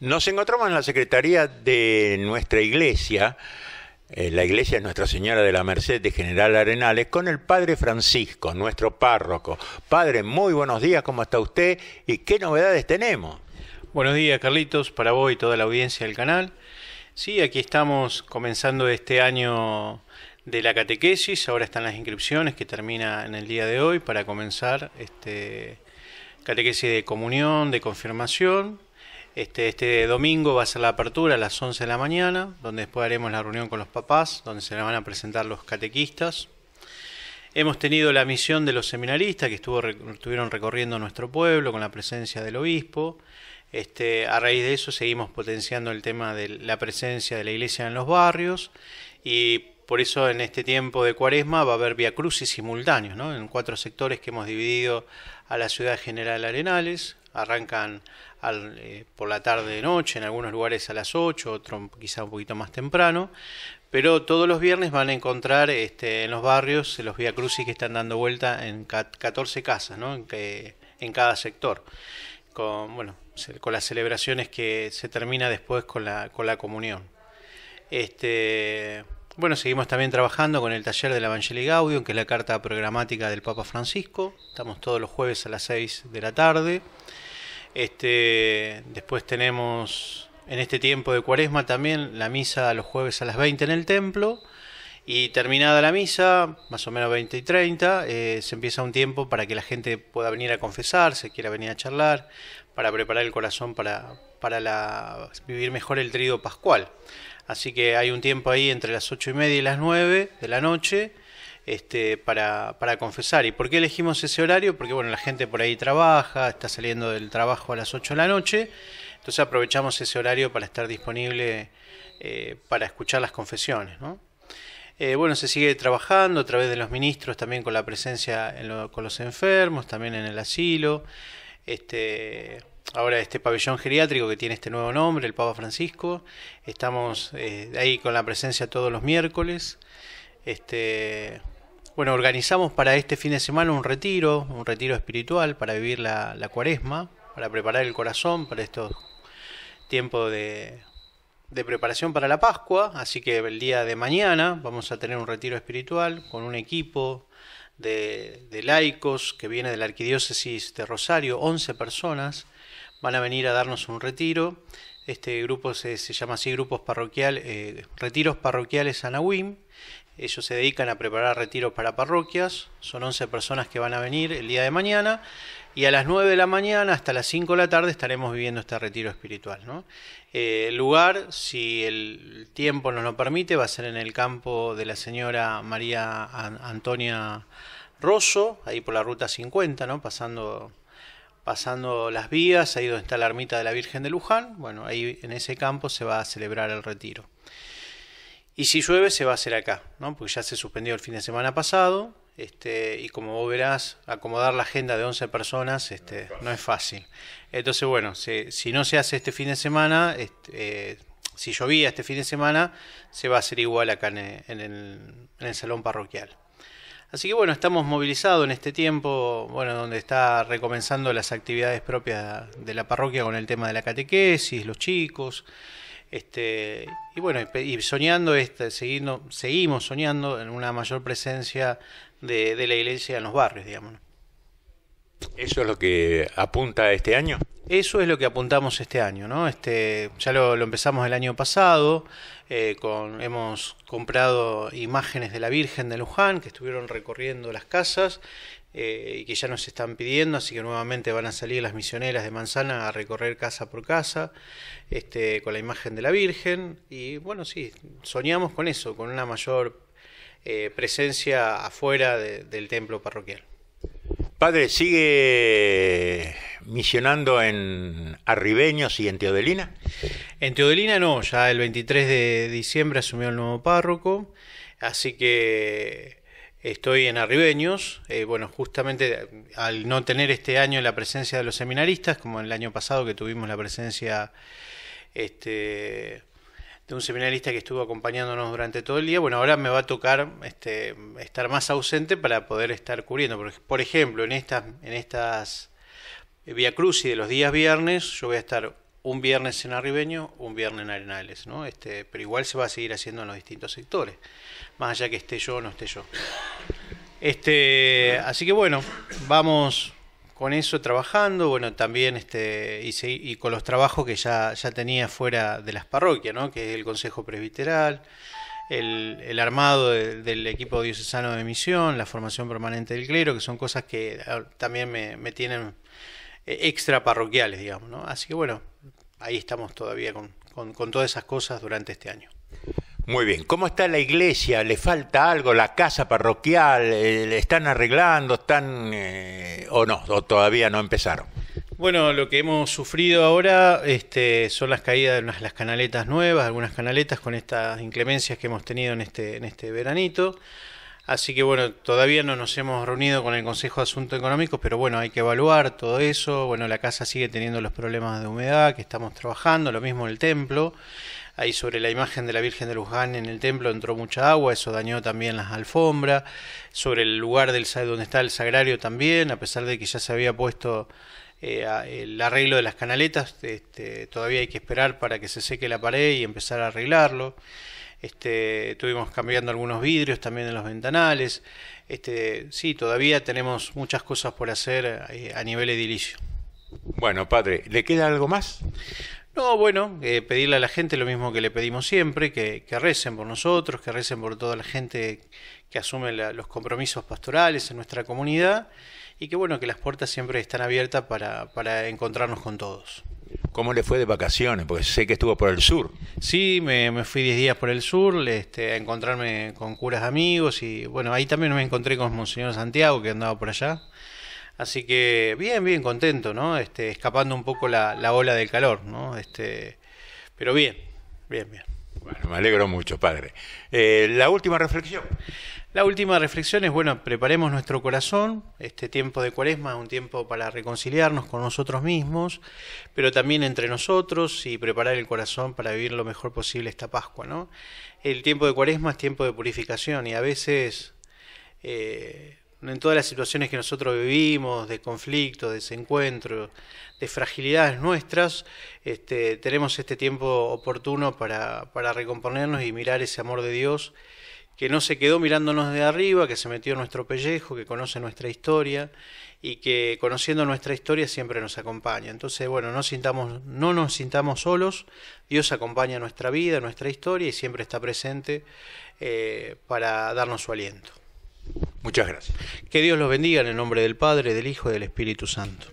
Nos encontramos en la secretaría de nuestra iglesia, eh, la iglesia de Nuestra Señora de la Merced de General Arenales, con el Padre Francisco, nuestro párroco. Padre, muy buenos días, ¿cómo está usted? ¿Y qué novedades tenemos? Buenos días, Carlitos, para vos y toda la audiencia del canal. Sí, aquí estamos comenzando este año de la catequesis, ahora están las inscripciones que termina en el día de hoy para comenzar este catequesis de comunión, de confirmación este, este, domingo va a ser la apertura a las 11 de la mañana, donde después haremos la reunión con los papás, donde se la van a presentar los catequistas. Hemos tenido la misión de los seminaristas que estuvo, estuvieron recorriendo nuestro pueblo con la presencia del obispo. Este, a raíz de eso seguimos potenciando el tema de la presencia de la iglesia en los barrios y por eso en este tiempo de cuaresma va a haber vía crucis simultáneos, en cuatro sectores que hemos dividido a la ciudad general Arenales, arrancan eh, por la tarde de noche, en algunos lugares a las 8, otros quizá un poquito más temprano, pero todos los viernes van a encontrar este, en los barrios los Via Crucis que están dando vuelta en 14 casas, ¿no? en, en cada sector, con, bueno, con las celebraciones que se termina después con la, con la comunión. Este, bueno, seguimos también trabajando con el taller de la y Gaudium, que es la carta programática del Papa Francisco. Estamos todos los jueves a las 6 de la tarde. Este, después tenemos en este tiempo de Cuaresma también la misa los jueves a las 20 en el templo. Y terminada la misa, más o menos 20 y 30, eh, se empieza un tiempo para que la gente pueda venir a confesarse, quiera venir a charlar, para preparar el corazón para, para vivir mejor el trío pascual. Así que hay un tiempo ahí entre las ocho y media y las nueve de la noche este, para, confesar. ¿Y por qué elegimos ese horario? Porque bueno, la gente por ahí trabaja, está saliendo del trabajo a las 8 de la noche, entonces aprovechamos ese horario para estar disponible eh, para escuchar las confesiones. Eh, bueno, se sigue trabajando a través de los ministros, también con la presencia con los enfermos, también en el asilo. Este, ahora este pabellón geriátrico que tiene este nuevo nombre, el Papa Francisco. Estamos eh, ahí con la presencia todos los miércoles. Este, bueno, organizamos para este fin de semana un retiro, un retiro espiritual para vivir la, cuaresma, para preparar el corazón para estos tiempos de, preparación para la Pascua. Así que el día de mañana vamos a tener un retiro espiritual con un equipo de, de, laicos que viene de la Arquidiócesis de Rosario, 11 personas, van a venir a darnos un retiro. Este grupo se, llama así Grupos Parroquiales, eh, Retiros Parroquiales Anahuim. Ellos se dedican a preparar retiros para parroquias. Son 11 personas que van a venir el día de mañana. Y a las 9 de la mañana hasta las 5 de la tarde estaremos viviendo este retiro espiritual. ¿no? Eh, el lugar, si el tiempo nos lo permite, va a ser en el campo de la señora María Antonia Rosso, ahí por la ruta 50, ¿no? pasando pasando las vías, ahí donde está la ermita de la Virgen de Luján, bueno, ahí en ese campo se va a celebrar el retiro. Y si llueve se va a hacer acá, ¿no? Porque ya se suspendió el fin de semana pasado, este, y como vos verás, acomodar la agenda de 11 personas este, no, es fácil. Entonces, bueno, si, no se hace este fin de semana, este, si llovía este fin de semana, se va a hacer igual acá en el salón parroquial. Así que bueno, estamos movilizados en este tiempo, bueno, donde está recomenzando las actividades propias de la parroquia con el tema de la catequesis, los chicos. Este, y bueno, y soñando, este, seguimos soñando en una mayor presencia de, la iglesia en los barrios, digamos. ¿Eso es lo que apunta este año? Eso es lo que apuntamos este año, ¿no? Este, ya lo, empezamos el año pasado, eh, con, hemos comprado imágenes de la Virgen de Luján que estuvieron recorriendo las casas eh, y que ya nos están pidiendo, así que nuevamente van a salir las misioneras de Manzana a recorrer casa por casa este, con la imagen de la Virgen y bueno, sí, soñamos con eso, con una mayor eh, presencia afuera del templo parroquial. Padre, ¿sigue misionando en Arribeños y en Teodelina? En Teodelina no, ya el 23 de diciembre asumió el nuevo párroco, así que estoy en Arribeños. Eh, bueno, justamente al no tener este año la presencia de los seminaristas, como el año pasado que tuvimos la presencia este, de un seminarista que estuvo acompañándonos durante todo el día. Bueno, ahora me va a tocar este, estar más ausente para poder estar cubriendo. Por, ejemplo, en estas, en estas eh, Via y de los días viernes, yo voy a estar un viernes en Arribeño, un viernes en Arenales, ¿no? Este, pero igual se va a seguir haciendo en los distintos sectores, más allá que esté yo o no esté yo. Este, así que bueno, vamos con eso trabajando, bueno, también este, y, con los trabajos que ya, tenía fuera de las parroquias, ¿no? que es el Consejo Presbiteral, el, armado del equipo diocesano de misión, la formación permanente del clero, que son cosas que también me, tienen eh, extra parroquiales, digamos. ¿no? Así que bueno, ahí estamos todavía con, con todas esas cosas durante este año. Muy bien, ¿cómo está la iglesia? ¿Le falta algo? ¿La casa parroquial? Eh, ¿Le están arreglando? ¿Están eh, o no? ¿O todavía no empezaron? Bueno, lo que hemos sufrido ahora este, son las caídas de unas, las canaletas nuevas, algunas canaletas con estas inclemencias que hemos tenido en este, en este veranito. Así que bueno, todavía no nos hemos reunido con el Consejo de Asuntos Económicos, pero bueno, hay que evaluar todo eso. Bueno, la casa sigue teniendo los problemas de humedad que estamos trabajando, lo mismo en el templo. Ahí sobre la imagen de la Virgen de Luján en el templo entró mucha agua, eso dañó también las alfombras. Sobre el lugar del donde está el sagrario también, a pesar de que ya se había puesto eh, el arreglo de las canaletas este, todavía hay que esperar para que se seque la pared y empezar a arreglarlo. Este, estuvimos cambiando algunos vidrios también en los ventanales. Este, sí, todavía tenemos muchas cosas por hacer eh, a nivel edilicio. Bueno, padre, ¿le queda algo más? No, bueno, eh, pedirle a la gente lo mismo que le pedimos siempre, que, que, recen por nosotros, que recen por toda la gente que asume los compromisos pastorales en nuestra comunidad y qué bueno, que las puertas siempre están abiertas para, encontrarnos con todos. ¿Cómo le fue de vacaciones? Porque sé que estuvo por el sur. Sí, me, fui 10 días por el sur este, a encontrarme con curas amigos y bueno, ahí también me encontré con Monseñor Santiago que andaba por allá. Así que bien, bien contento, ¿no? Este, escapando un poco la, la ola del calor, ¿no? Este, pero bien, bien, bien. Bueno, me alegro mucho, padre. Eh, la última reflexión. La última reflexión es, bueno, preparemos nuestro corazón. Este tiempo de cuaresma es un tiempo para reconciliarnos con nosotros mismos, pero también entre nosotros y preparar el corazón para vivir lo mejor posible esta Pascua, ¿no? El tiempo de cuaresma es tiempo de purificación y a veces... Eh, en todas las situaciones que nosotros vivimos, de conflicto, desencuentro, de fragilidades nuestras, este, tenemos este tiempo oportuno para, para recomponernos y mirar ese amor de Dios que no se quedó mirándonos de arriba, que se metió en nuestro pellejo, que conoce nuestra historia y que conociendo nuestra historia siempre nos acompaña. Entonces, bueno, no, sintamos, no nos sintamos solos, Dios acompaña nuestra vida, nuestra historia y siempre está presente eh, para darnos su aliento. Muchas gracias. Que Dios los bendiga en el nombre del Padre, del Hijo y del Espíritu Santo.